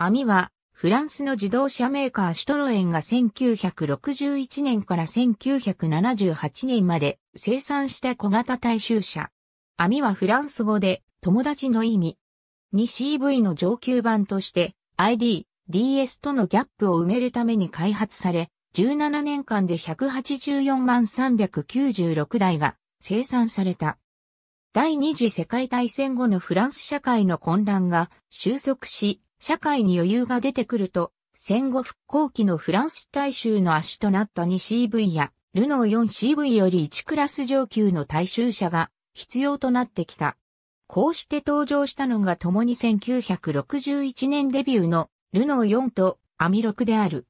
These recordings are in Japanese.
網は、フランスの自動車メーカーシトロエンが1961年から1978年まで生産した小型大衆車。網はフランス語で友達の意味。2CV の上級版として ID、DS とのギャップを埋めるために開発され、17年間で184万396台が生産された。第二次世界大戦後のフランス社会の混乱が収束し、社会に余裕が出てくると、戦後復興期のフランス大衆の足となった 2CV や、ルノー 4CV より1クラス上級の大衆車が必要となってきた。こうして登場したのが共に1961年デビューのルノー4とアミ6である。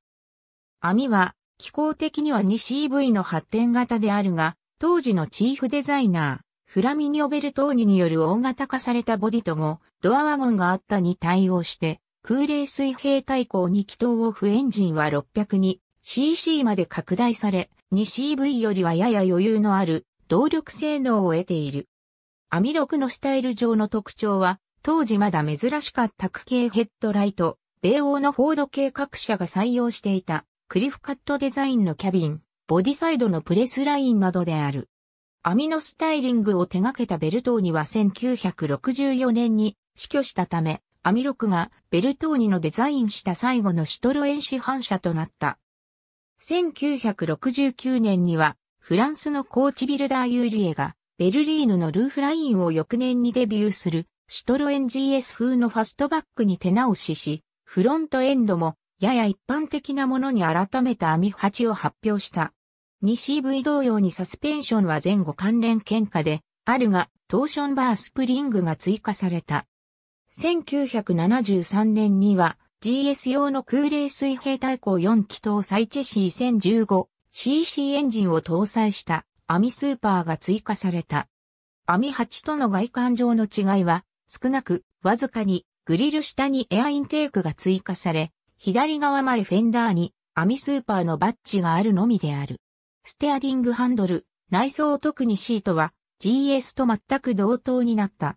アミは機構的には 2CV の発展型であるが、当時のチーフデザイナー、フラミニオ・ベルトーニによる大型化されたボディと後、ドアワゴンがあったに対応して、空冷水平対向に気筒オフエンジンは 602cc まで拡大され、2CV よりはやや余裕のある動力性能を得ている。アミロクのスタイル上の特徴は、当時まだ珍しかった区形ヘッドライト、米欧のフォード系各社が採用していた、クリフカットデザインのキャビン、ボディサイドのプレスラインなどである。アミノスタイリングを手掛けたベルトーニは1964年に死去したため、アミロクがベルトーニのデザインした最後のシュトロエン市販車となった。1969年にはフランスのコーチビルダーユーリエがベルリーヌのルーフラインを翌年にデビューするシュトロエン GS 風のファストバックに手直しし、フロントエンドもやや一般的なものに改めた網8を発表した。西 V 同様にサスペンションは前後関連喧嘩で、あるが、トーションバースプリングが追加された。1973年には、GS 用の空冷水平対向4気筒サイチェシー 1015cc エンジンを搭載したアミスーパーが追加された。アミ8との外観上の違いは、少なく、わずかに、グリル下にエアインテークが追加され、左側前フェンダーに、アミスーパーのバッジがあるのみである。ステアリングハンドル、内装特にシートは GS と全く同等になった。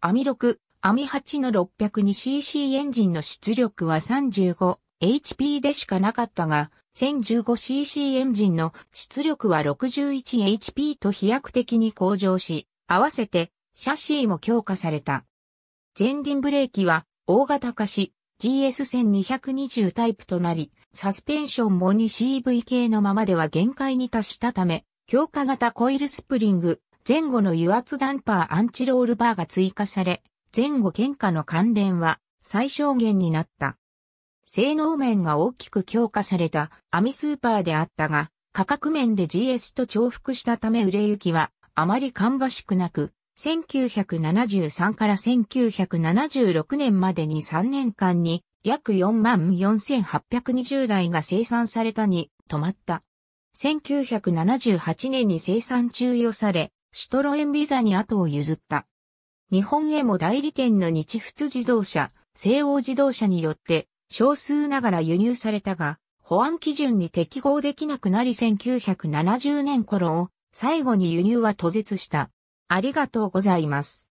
アミ6、アミ8の 602cc エンジンの出力は 35HP でしかなかったが、1015cc エンジンの出力は 61HP と飛躍的に向上し、合わせてシャシーも強化された。前輪ブレーキは大型化し、GS1220 タイプとなり、サスペンションも 2CV 系のままでは限界に達したため、強化型コイルスプリング、前後の油圧ダンパーアンチロールバーが追加され、前後喧嘩の関連は最小限になった。性能面が大きく強化されたアミスーパーであったが、価格面で GS と重複したため売れ行きはあまり芳しくなく、1973から1976年までに3年間に約4万4820台が生産されたに止まった。1978年に生産中与され、シトロエンビザに後を譲った。日本へも代理店の日仏自動車、西欧自動車によって少数ながら輸入されたが、保安基準に適合できなくなり1970年頃を最後に輸入は途絶した。ありがとうございます。